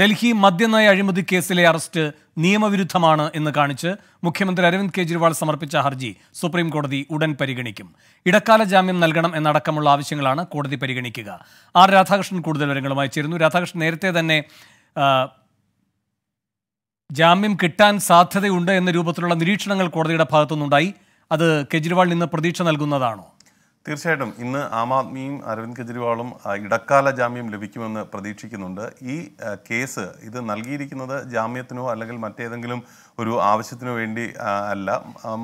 ഡൽഹി മദ്യനയ അഴിമതി കേസിലെ അറസ്റ്റ് നിയമവിരുദ്ധമാണ് എന്ന് കാണിച്ച് മുഖ്യമന്ത്രി അരവിന്ദ് കെജ്രിവാൾ സമർപ്പിച്ച ഹർജി സുപ്രീം കോടതി ഉടൻ പരിഗണിക്കും ഇടക്കാല ജാമ്യം നൽകണം എന്നടക്കമുള്ള ആവശ്യങ്ങളാണ് കോടതി പരിഗണിക്കുക ആർ രാധാകൃഷ്ണൻ കൂടുതൽ വിവരങ്ങളുമായി ചേരുന്നു രാധാകൃഷ്ണൻ നേരത്തെ തന്നെ ജാമ്യം കിട്ടാൻ സാധ്യതയുണ്ട് എന്ന രൂപത്തിലുള്ള നിരീക്ഷണങ്ങൾ കോടതിയുടെ ഭാഗത്തുനിന്നുണ്ടായി അത് കെജ്രിവാൾ നിന്ന് പ്രതീക്ഷ നൽകുന്നതാണോ തീർച്ചയായിട്ടും ഇന്ന് ആം ആദ്മിയും അരവിന്ദ് കെജ്രിവാളും ഇടക്കാല ജാമ്യം ലഭിക്കുമെന്ന് പ്രതീക്ഷിക്കുന്നുണ്ട് ഈ കേസ് ഇത് നൽകിയിരിക്കുന്നത് ജാമ്യത്തിനോ അല്ലെങ്കിൽ മറ്റേതെങ്കിലും ഒരു ആവശ്യത്തിനു വേണ്ടി അല്ല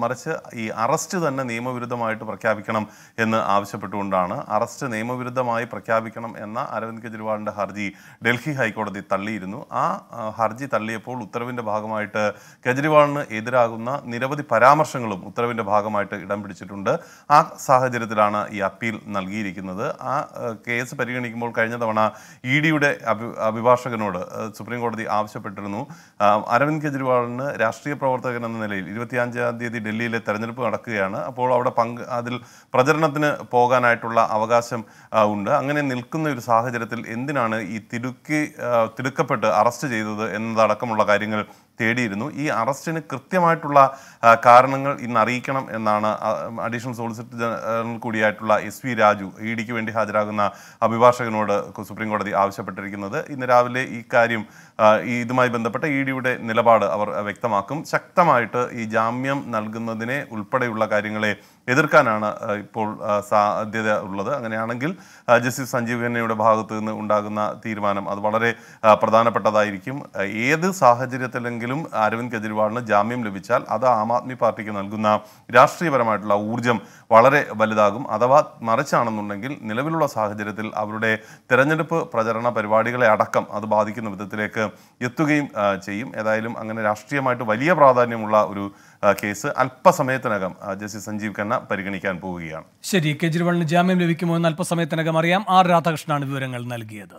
മറിച്ച് ഈ അറസ്റ്റ് തന്നെ നിയമവിരുദ്ധമായിട്ട് പ്രഖ്യാപിക്കണം എന്ന് ആവശ്യപ്പെട്ടുകൊണ്ടാണ് അറസ്റ്റ് നിയമവിരുദ്ധമായി പ്രഖ്യാപിക്കണം എന്ന അരവിന്ദ് കെജ്രിവാളിൻ്റെ ഹർജി ഡൽഹി ഹൈക്കോടതി തള്ളിയിരുന്നു ആ ഹർജി തള്ളിയപ്പോൾ ഉത്തരവിൻ്റെ ഭാഗമായിട്ട് കെജ്രിവാളിന് എതിരാകുന്ന നിരവധി പരാമർശങ്ങളും ഉത്തരവിൻ്റെ ഭാഗമായിട്ട് ഇടം പിടിച്ചിട്ടുണ്ട് ആ സാഹചര്യത്തിലാണ് കേസിലാണ് ഈ അപ്പീൽ നൽകിയിരിക്കുന്നത് ആ കേസ് പരിഗണിക്കുമ്പോൾ കഴിഞ്ഞ തവണ ഇ ഡിയുടെ അഭി അഭിഭാഷകനോട് സുപ്രീം കോടതി ആവശ്യപ്പെട്ടിരുന്നു അരവിന്ദ് കെജ്രിവാളിന് രാഷ്ട്രീയ പ്രവർത്തകൻ എന്ന നിലയിൽ ഇരുപത്തിയഞ്ചാം തീയതി ഡൽഹിയിലെ തെരഞ്ഞെടുപ്പ് നടക്കുകയാണ് അപ്പോൾ അവിടെ പങ്ക് അതിൽ പ്രചരണത്തിന് പോകാനായിട്ടുള്ള അവകാശം ഉണ്ട് അങ്ങനെ നിൽക്കുന്ന ഒരു സാഹചര്യത്തിൽ എന്തിനാണ് ഈ തിടുക്കി തിടുക്കപ്പെട്ട് അറസ്റ്റ് ചെയ്തത് എന്നതടക്കമുള്ള കാര്യങ്ങൾ തേടിയിരുന്നു ഈ അറസ്റ്റിന് കൃത്യമായിട്ടുള്ള കാരണങ്ങൾ ഇന്ന് അറിയിക്കണം എന്നാണ് അഡീഷണൽ സോളിസിറ്റർ ജനറൽ കൂടിയായിട്ടുള്ള എസ് വി രാജു ഇ ഡിക്ക് വേണ്ടി ഹാജരാകുന്ന അഭിഭാഷകനോട് സുപ്രീം കോടതി ആവശ്യപ്പെട്ടിരിക്കുന്നത് ഇന്ന് രാവിലെ ഈ കാര്യം ഇതുമായി ബന്ധപ്പെട്ട ഇ ഡിയുടെ നിലപാട് അവർ വ്യക്തമാക്കും ശക്തമായിട്ട് ഈ ജാമ്യം നൽകുന്നതിനെ ഉൾപ്പെടെയുള്ള കാര്യങ്ങളെ എതിർക്കാനാണ് ഇപ്പോൾ സാധ്യത ഉള്ളത് അങ്ങനെയാണെങ്കിൽ ജസ്റ്റിസ് സഞ്ജീവ് ഖന്നയുടെ ഭാഗത്തു നിന്ന് ഉണ്ടാകുന്ന തീരുമാനം അത് വളരെ പ്രധാനപ്പെട്ടതായിരിക്കും ഏത് സാഹചര്യത്തിലെങ്കിലും എങ്കിലും അരവിന്ദ് കെജ്രിവാളിന് ജാമ്യം ലഭിച്ചാൽ അത് ആം ആദ്മി പാർട്ടിക്ക് നൽകുന്ന രാഷ്ട്രീയപരമായിട്ടുള്ള ഊർജം വളരെ വലുതാകും അഥവാ മറിച്ചാണെന്നുണ്ടെങ്കിൽ നിലവിലുള്ള സാഹചര്യത്തിൽ അവരുടെ തെരഞ്ഞെടുപ്പ് പ്രചരണ പരിപാടികളെ അടക്കം അത് ബാധിക്കുന്ന വിധത്തിലേക്ക് എത്തുകയും ചെയ്യും ഏതായാലും അങ്ങനെ രാഷ്ട്രീയമായിട്ട് വലിയ പ്രാധാന്യമുള്ള ഒരു കേസ് അല്പസമയത്തിനകം ജസ്റ്റിസ് സഞ്ജീവ് ഖന്ന പരിഗണിക്കാൻ പോവുകയാണ് ശരി കെജ്രിവാളിന് ജാമ്യം ലഭിക്കുമോ എന്ന് അല്പസമയത്തിനകം അറിയാം ആർ രാധാകൃഷ്ണനാണ് വിവരങ്ങൾ നൽകിയത്